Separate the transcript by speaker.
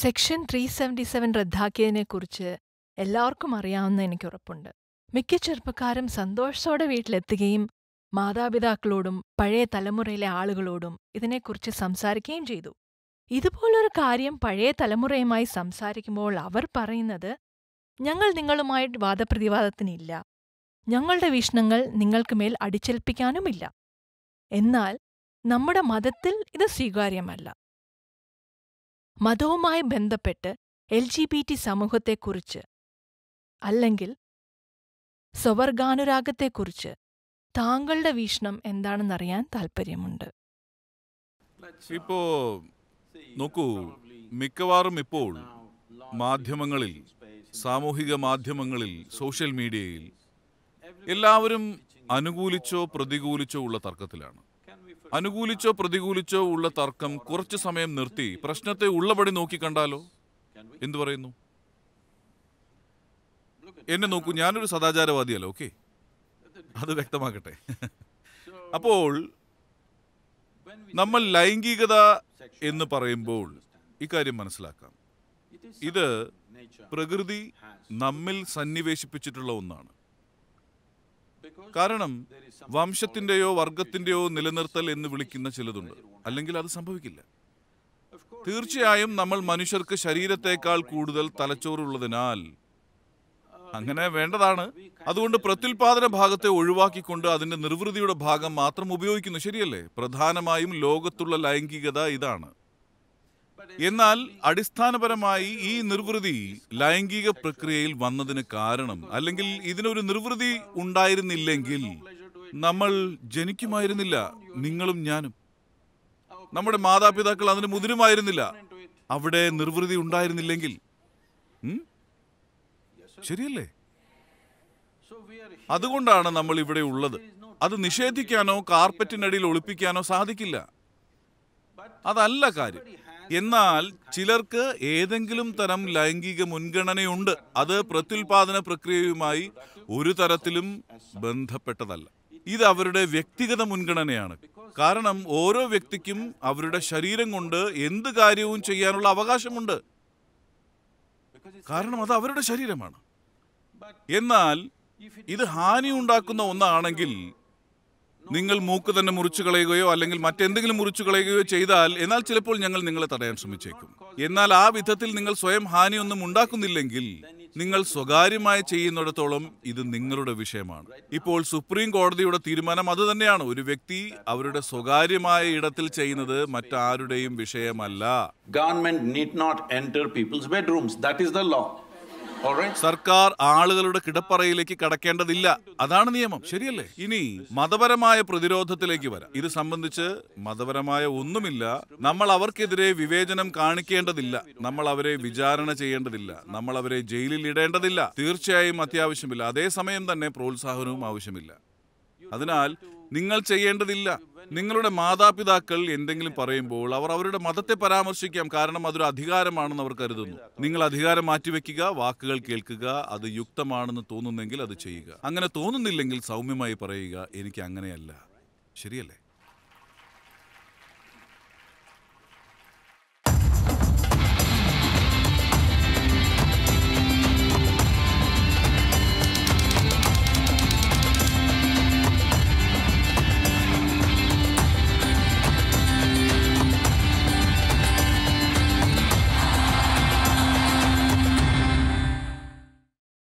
Speaker 1: section three seventy seven റദ്ദാക്കിയതിനെക്കുറിച്ച് എല്ലാവർക്കും അറിയാവുന്ന എനിക്ക് ഉറപ്പുണ്ട് മിക്ക ചെറുപ്പക്കാരും സന്തോഷത്തോടെ വീട്ടിലെത്തുകയും മാതാപിതാക്കളോടും പഴയ തലമുറയിലെ ആളുകളോടും ഇതിനെക്കുറിച്ച് സംസാരിക്കുകയും ചെയ്തു ഇതുപോലൊരു കാര്യം പഴയ തലമുറയുമായി സംസാരിക്കുമ്പോൾ അവർ പറയുന്നത് ഞങ്ങൾ നിങ്ങളുമായി വാദപ്രതിവാദത്തിനില്ല ഞങ്ങളുടെ വീക്ഷണങ്ങൾ നിങ്ങൾക്ക് മേൽ അടിച്ചേൽപ്പിക്കാനുമില്ല എന്നാൽ നമ്മുടെ മതത്തിൽ ഇത് സ്വീകാര്യമല്ല മതവുമായി ബന്ധപ്പെട്ട് എൽ ജി ബി ടി സമൂഹത്തെക്കുറിച്ച് അല്ലെങ്കിൽ സ്വവർഗാനുരാഗത്തെക്കുറിച്ച് താങ്കളുടെ വീക്ഷണം എന്താണെന്നറിയാൻ താല്പര്യമുണ്ട്
Speaker 2: ഇപ്പോ നോക്കൂ മിക്കവാറും ഇപ്പോൾ മാധ്യമങ്ങളിൽ സാമൂഹിക മാധ്യമങ്ങളിൽ സോഷ്യൽ മീഡിയയിൽ എല്ലാവരും അനുകൂലിച്ചോ പ്രതികൂലിച്ചോ ഉള്ള തർക്കത്തിലാണ് അനുകൂലിച്ചോ പ്രതികൂലിച്ചോ ഉള്ള തർക്കം കുറച്ചു സമയം നിർത്തി പ്രശ്നത്തെ ഉള്ളപടി നോക്കിക്കണ്ടാലോ എന്തു പറയുന്നു എന്നെ നോക്കൂ ഞാനൊരു സദാചാരവാദിയല്ല ഓക്കെ അത് വ്യക്തമാക്കട്ടെ അപ്പോൾ നമ്മൾ ലൈംഗികത എന്ന് പറയുമ്പോൾ ഇക്കാര്യം മനസ്സിലാക്കാം ഇത് പ്രകൃതി നമ്മിൽ സന്നിവേശിപ്പിച്ചിട്ടുള്ള ഒന്നാണ് കാരണം വംശത്തിൻ്റെയോ വർഗത്തിൻ്റെയോ നിലനിർത്തൽ എന്ന് വിളിക്കുന്ന ചിലതുണ്ട് അല്ലെങ്കിൽ അത് സംഭവിക്കില്ല തീർച്ചയായും നമ്മൾ മനുഷ്യർക്ക് ശരീരത്തേക്കാൾ കൂടുതൽ തലച്ചോറുള്ളതിനാൽ അങ്ങനെ വേണ്ടതാണ് അതുകൊണ്ട് പ്രത്യുൽപാദന ഭാഗത്തെ ഒഴിവാക്കിക്കൊണ്ട് അതിൻ്റെ നിർവൃതിയുടെ ഭാഗം മാത്രം ഉപയോഗിക്കുന്നു ശരിയല്ലേ പ്രധാനമായും ലോകത്തുള്ള ലൈംഗികത ഇതാണ് എന്നാൽ അടിസ്ഥാനപരമായി ഈ നിർവൃതി ലൈംഗിക പ്രക്രിയയിൽ വന്നതിന് കാരണം അല്ലെങ്കിൽ ഇതിനൊരു നിർവൃതി ഉണ്ടായിരുന്നില്ലെങ്കിൽ നമ്മൾ ജനിക്കുമായിരുന്നില്ല നിങ്ങളും ഞാനും നമ്മുടെ മാതാപിതാക്കൾ അതിന് മുതിരുമായിരുന്നില്ല അവിടെ നിർവൃതി ഉണ്ടായിരുന്നില്ലെങ്കിൽ ശരിയല്ലേ അതുകൊണ്ടാണ് നമ്മൾ ഇവിടെ ഉള്ളത് അത് നിഷേധിക്കാനോ കാർപ്പറ്റിനടിയിൽ ഒളിപ്പിക്കാനോ സാധിക്കില്ല അതല്ല കാര്യം എന്നാൽ ചിലർക്ക് ഏതെങ്കിലും തരം ലൈംഗിക മുൻഗണനയുണ്ട് അത് പ്രത്യുൽപാദന പ്രക്രിയയുമായി ഒരു തരത്തിലും ബന്ധപ്പെട്ടതല്ല ഇത് അവരുടെ വ്യക്തിഗത മുൻഗണനയാണ് കാരണം ഓരോ വ്യക്തിക്കും അവരുടെ ശരീരം കൊണ്ട് എന്ത് കാര്യവും ചെയ്യാനുള്ള അവകാശമുണ്ട് കാരണം അത് അവരുടെ ശരീരമാണ് എന്നാൽ ഇത് ഹാനി ഉണ്ടാക്കുന്ന ഒന്നാണെങ്കിൽ നിങ്ങൾ മൂക്ക് തന്നെ മുറിച്ചു കളയുകയോ അല്ലെങ്കിൽ മറ്റെന്തെങ്കിലും മുറിച്ചു കളയുകയോ ചെയ്താൽ എന്നാൽ ചിലപ്പോൾ ഞങ്ങൾ നിങ്ങളെ തടയാൻ ശ്രമിച്ചേക്കും എന്നാൽ ആ വിധത്തിൽ നിങ്ങൾ സ്വയം ഹാനിയൊന്നും ഉണ്ടാക്കുന്നില്ലെങ്കിൽ നിങ്ങൾ സ്വകാര്യമായി ചെയ്യുന്നിടത്തോളം ഇത് നിങ്ങളുടെ വിഷയമാണ് ഇപ്പോൾ സുപ്രീം കോടതിയുടെ തീരുമാനം അത് തന്നെയാണ് ഒരു വ്യക്തി അവരുടെ സ്വകാര്യമായ ഇടത്തിൽ ചെയ്യുന്നത് മറ്റാരുടെയും വിഷയമല്ല government need not enter people's bedrooms that is the law സർക്കാർ ആളുകളുടെ കിടപ്പറയിലേക്ക് കടക്കേണ്ടതില്ല അതാണ് നിയമം ശരിയല്ലേ ഇനി മതപരമായ പ്രതിരോധത്തിലേക്ക് വരാം ഇത് സംബന്ധിച്ച് മതപരമായ ഒന്നുമില്ല നമ്മൾ അവർക്കെതിരെ വിവേചനം കാണിക്കേണ്ടതില്ല നമ്മൾ അവരെ വിചാരണ ചെയ്യേണ്ടതില്ല നമ്മൾ അവരെ ജയിലിൽ ഇടേണ്ടതില്ല തീർച്ചയായും അത്യാവശ്യമില്ല അതേസമയം തന്നെ പ്രോത്സാഹനവും ആവശ്യമില്ല അതിനാൽ നിങ്ങൾ ചെയ്യേണ്ടതില്ല നിങ്ങളുടെ മാതാപിതാക്കൾ എന്തെങ്കിലും പറയുമ്പോൾ അവർ അവരുടെ മതത്തെ പരാമർശിക്കാം കാരണം അതൊരു അധികാരമാണെന്ന് അവർ കരുതുന്നു നിങ്ങൾ അധികാരം മാറ്റിവെക്കുക വാക്കുകൾ കേൾക്കുക അത് യുക്തമാണെന്ന് തോന്നുന്നെങ്കിൽ അത് ചെയ്യുക അങ്ങനെ തോന്നുന്നില്ലെങ്കിൽ സൗമ്യമായി പറയുക എനിക്ക് അങ്ങനെയല്ല ശരിയല്ലേ